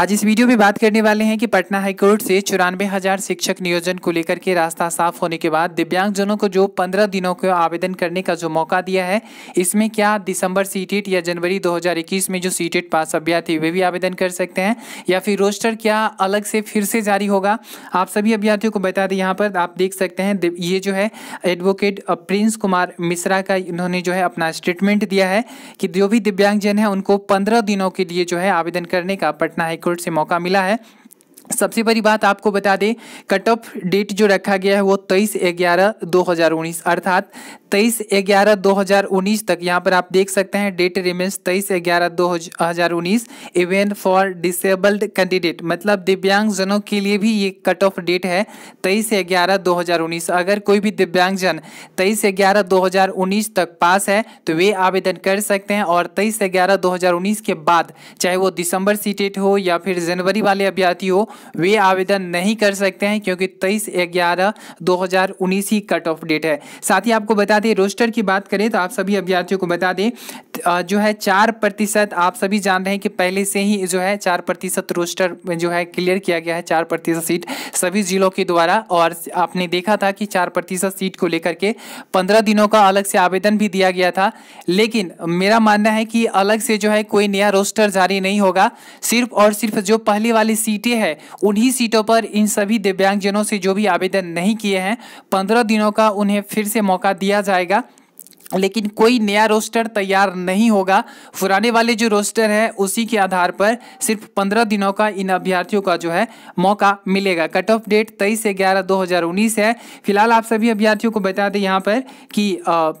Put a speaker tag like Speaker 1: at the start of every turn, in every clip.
Speaker 1: आज इस वीडियो में बात करने वाले हैं कि पटना हाईकोर्ट से चौरानवे हजार शिक्षक नियोजन को लेकर के रास्ता साफ होने के बाद दिव्यांगजनों को जो पंद्रह दिनों को आवेदन करने का जो मौका दिया है इसमें क्या दिसंबर सीटेट या जनवरी 2021 में जो सीटेट पास अभ्यर्थी वे भी आवेदन कर सकते हैं या फिर रोस्टर क्या अलग से फिर से जारी होगा आप सभी अभ्यर्थियों को बता दें यहाँ पर आप देख सकते हैं ये जो है एडवोकेट प्रिंस कुमार मिश्रा का इन्होंने जो है अपना स्टेटमेंट दिया है कि जो भी दिव्यांगजन है उनको पंद्रह दिनों के लिए जो है आवेदन करने का पटना कोर्ट से मौका मिला है सबसे बड़ी बात आपको बता दें कट ऑफ डेट जो रखा गया है वो तेईस ग्यारह दो हज़ार उन्नीस अर्थात तेईस ग्यारह दो हज़ार उन्नीस तक यहाँ पर आप देख सकते हैं डेट रिमेन्स तेईस ग्यारह दो हज़ार उन्नीस इवेन फॉर डिसेबल्ड कैंडिडेट मतलब दिव्यांगजनों के लिए भी ये कट ऑफ डेट है तेईस ग्यारह दो हज़ार उन्नीस अगर कोई भी दिव्यांगजन तेईस ग्यारह दो हज़ार उन्नीस तक पास है तो वे आवेदन कर सकते हैं और तेईस ग्यारह दो हज़ार उन्नीस के बाद चाहे वो दिसंबर सीटेट हो या फिर जनवरी वाले अभ्यर्थी हो वे आवेदन नहीं कर सकते हैं क्योंकि तेईस ग्यारह दो हज़ार उन्नीस ही कट ऑफ डेट है साथ ही आपको बता दें रोस्टर की बात करें तो आप सभी अभ्यर्थियों को बता दें जो है चार प्रतिशत आप सभी जान रहे हैं कि पहले से ही जो है चार प्रतिशत रोस्टर जो है क्लियर किया गया है चार प्रतिशत सीट सभी जिलों के द्वारा और आपने देखा था कि चार प्रतिशत सीट को लेकर के पंद्रह दिनों का अलग से आवेदन भी दिया गया था लेकिन मेरा मानना है कि अलग से जो है कोई नया रोस्टर जारी नहीं होगा सिर्फ और सिर्फ जो पहले वाली सीटें हैं उन्हीं सीटों पर इन सभी दिव्यांगजनों से जो भी आवेदन नहीं किए हैं पंद्रह दिनों का उन्हें फिर से मौका दिया जाएगा लेकिन कोई नया रोस्टर तैयार नहीं होगा पुराने वाले जो रोस्टर है उसी के आधार पर सिर्फ पंद्रह दिनों का इन अभ्यर्थियों का जो है मौका मिलेगा कट ऑफ डेट तेईस से ग्यारह दो हजार उन्नीस है फिलहाल आप सभी अभ्यर्थियों को बता दें यहाँ पर कि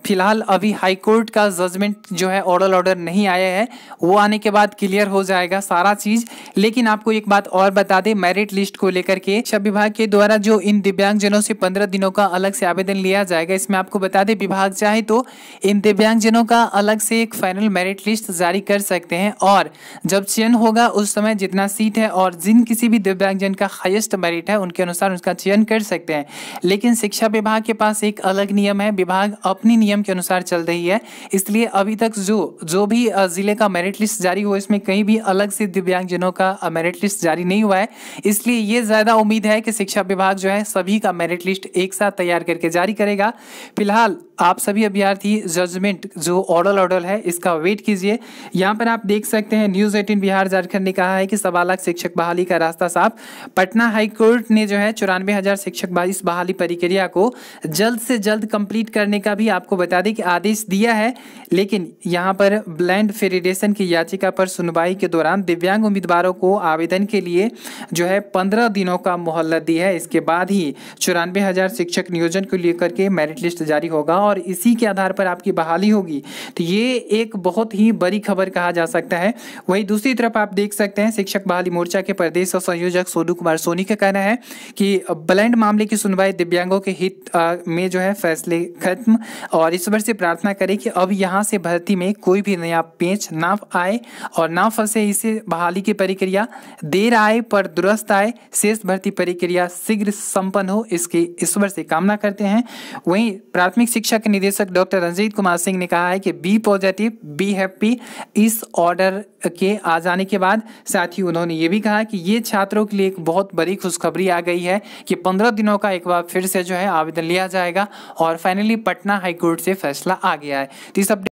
Speaker 1: फिलहाल अभी हाईकोर्ट का जजमेंट जो है ऑर्डर ऑर्डर नहीं आया है वो आने के बाद क्लियर हो जाएगा सारा चीज़ लेकिन आपको एक बात और बता दें मेरिट लिस्ट को लेकर के शिक्षा विभाग के द्वारा जो इन दिव्यांगजनों से पंद्रह दिनों का अलग से आवेदन लिया जाएगा इसमें आपको बता दें विभाग चाहे तो इन दिव्यांगजनों का अलग से एक फाइनल मेरिट लिस्ट जारी कर सकते हैं और जब चयन होगा उस समय जितना सीट है और जिन किसी भी दिव्यांगजन का हाइएस्ट मेरिट है उनके अनुसार उसका चयन कर सकते हैं लेकिन शिक्षा विभाग के पास एक अलग नियम है विभाग अपने नियम के अनुसार चल रही है इसलिए अभी तक जो जो भी ज़िले का मेरिट लिस्ट जारी हुआ इसमें कहीं भी अलग से दिव्यांगजनों का मेरिट लिस्ट जारी नहीं हुआ है इसलिए ये ज़्यादा उम्मीद है कि शिक्षा विभाग जो है सभी का मेरिट लिस्ट एक साथ तैयार करके जारी करेगा फिलहाल आप सभी अभ्यर्थी जजमेंट जो ऑर्डर ऑर्डल है इसका वेट कीजिए यहाँ पर आप देख सकते हैं न्यूज़ एटीन बिहार झारखंड ने कहा है कि सवा लाख शिक्षक बहाली का रास्ता साफ पटना हाई कोर्ट ने जो है चौरानवे हज़ार शिक्षक इस बहाली प्रक्रिया को जल्द से जल्द कंप्लीट करने का भी आपको बता दें कि आदेश दिया है लेकिन यहाँ पर ब्लैंड फेडरेशन की याचिका पर सुनवाई के दौरान दिव्यांग उम्मीदवारों को आवेदन के लिए जो है पंद्रह दिनों का मोहल्ला दी है इसके बाद ही चौरानवे शिक्षक नियोजन को लेकर के मेरिट लिस्ट जारी होगा और इसी के आधार पर आपकी बहाली होगी तो ये एक बहुत ही बड़ी खबर कहा जा सकता है वहीं दूसरी तरफ आप देख सकते हैं शिक्षक बहाली मोर्चा के प्रदेश और संयोजक सोनू कुमार सोनी का कहना है कि ब्लैंड मामले की सुनवाई दिव्यांगों के हित में जो है फैसले खत्म और ईश्वर से प्रार्थना करें कि अब यहाँ से भर्ती में कोई भी नया पेच ना आए और ना फंसे इसे बहाली की प्रक्रिया देर आए पर दुरुस्त आए शेष भर्ती प्रक्रिया शीघ्र संपन्न हो इसकी ईश्वर से कामना करते हैं वहीं प्राथमिक शिक्षा परीक्षा के निदेशक डॉक्टर रंजीत कुमार सिंह ने कहा है कि बी पॉजिटिव बी हैप्पी इस ऑर्डर के आ जाने के बाद साथ ही उन्होंने ये भी कहा कि ये छात्रों के लिए एक बहुत बड़ी खुशखबरी आ गई है कि पंद्रह दिनों का एक बार फिर से जो है आवेदन लिया जाएगा और फाइनली पटना हाईकोर्ट से फैसला आ गया है तो इस अपडेट